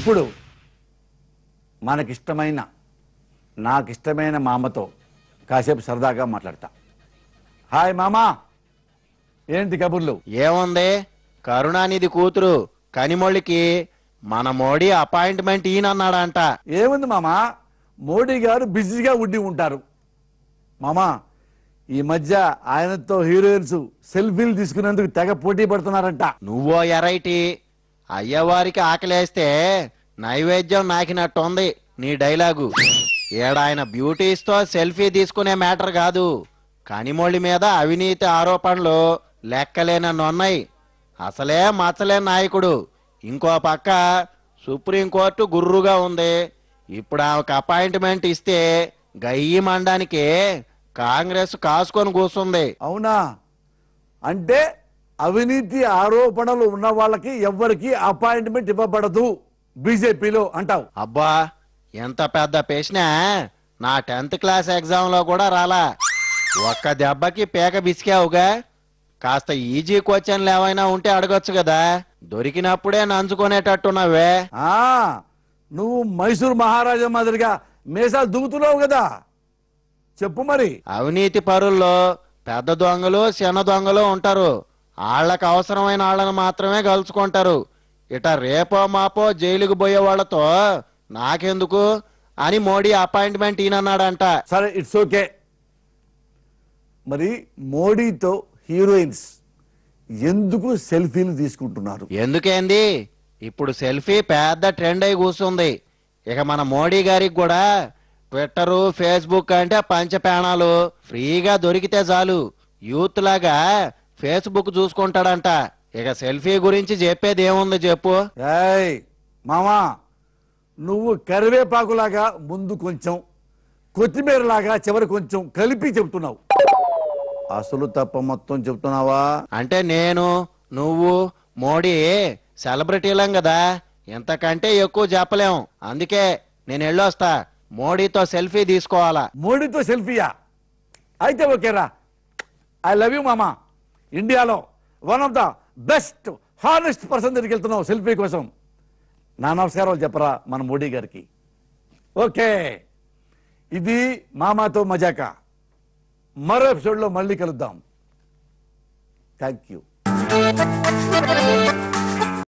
ఇప్పుడు మనకిష్టమైన నాకిష్టమైన మామతో కాసేపు సరదాగా మాట్లాడతా హాయ్ మామా ఏంటి కబుర్లు ఏముంది కరుణానిధి కూతురు కనిమొళ్ళికి మన మోడీ అపాయింట్మెంట్ ఈయనన్నాడంట ఏముంది మామా మోడీ గారు బిజీగా ఉండి ఉంటారు మామా ఈ మధ్య ఆయనతో హీరోయిన్స్ సెల్ఫీలు తీసుకునేందుకు తెగ పోటీ పడుతున్నారంట నువ్వో ఎరైటీ అయ్యవారికి ఆకలేస్తే నైవేద్యం నాకినట్టు ఉంది నీ డైలాగు ఏడాయన బ్యూటీస్తో సెల్ఫీ తీసుకునే మ్యాటర్ కాదు కనిమొళ్ళి మీద అవినీతి ఆరోపణలు లెక్కలేనన్నున్నాయి అసలే మచ్చలే నాయకుడు ఇంకో పక్క సుప్రీంకోర్టు గుర్రుగా ఉంది ఇప్పుడు ఆమెకు అపాయింట్మెంట్ ఇస్తే గయ్యి మండానికి కాంగ్రెస్ కాసుకొని కూర్చుంది అవునా అంటే అవినీతి ఆరోపణలు ఉన్న వాళ్ళకి ఎవ్వరికి అపాయింట్మెంట్ ఇవ్వబడదు బీజేపీలో అంటావు అబ్బా ఎంత పెద్ద పేషనా నా టెన్త్ క్లాస్ ఎగ్జామ్ లో కూడా రాలా ఒక్క దెబ్బకి పేక బిసికావుగా కాస్త ఈజీ క్వశ్చన్లు ఏమైనా ఉంటే అడగొచ్చు కదా దొరికినప్పుడే నంచుకునేటట్టున్నావే ఆ నువ్వు మైసూర్ మహారాజా మాదిరిగా మేసాలు దువ్వుతున్నావు కదా చెప్పు మరి అవినీతి పరుల్లో పెద్ద దొంగలు చిన్న దొంగలు ఉంటారు వాళ్ళకు అవసరమైన వాళ్ళని మాత్రమే కలుసుకుంటారు ఇట రేపో మాపో జైలుకు పోయే వాళ్ళతో నాకెందుకు అని మోడీ అపాయింట్మెంట్ ఈయనన్నాడంట సరే ఇట్స్ ఓకే మరి మోడీతో హీరోయిన్స్ ఎందుకు సెల్ఫీలు తీసుకుంటున్నారు ఎందుకేంది ఇప్పుడు సెల్ఫీ పెద్ద ట్రెండ్ అయి కూర్చుంది ఇక మన మోడీ గారికి కూడా ట్విట్టరు ఫేస్బుక్ అంటే పంచపేణాలు ఫ్రీగా దొరికితే చాలు యూత్ లాగా ఫేస్బుక్ చూసుకుంటాడంట ఇక సెల్ఫీ గురించి చెప్పేది ఏముంది చెప్పు మామా నువ్వు కరివేపాకులాగా ముందు కొంచెం కొత్తిమీరలాగా చివరి కొంచెం కలిపి చెబుతున్నావు అసలు తప్ప మొత్తం చెప్తున్నావా అంటే నేను నువ్వు మోడీ సెలబ్రిటీలం కదా ఇంతకంటే ఎక్కువ చెప్పలేం అందుకే నేను వెళ్ళొస్తా మోడీతో సెల్ఫీ తీసుకోవాలా మోడీతో సెల్ఫీయా అయితే ఓకేరా ఐ లవ్ యూ మామా ఇండియాలో one of the best honest person దగ్గరికి వెళ్తున్నావు సెల్ఫీ కోసం నా నమస్కారాలు చెప్పరా మన మోడీ గారికి ఓకే ఇది మామాతో మజాక మరో ఎపిసోడ్లో మళ్ళీ కలుద్దాం థ్యాంక్ యూ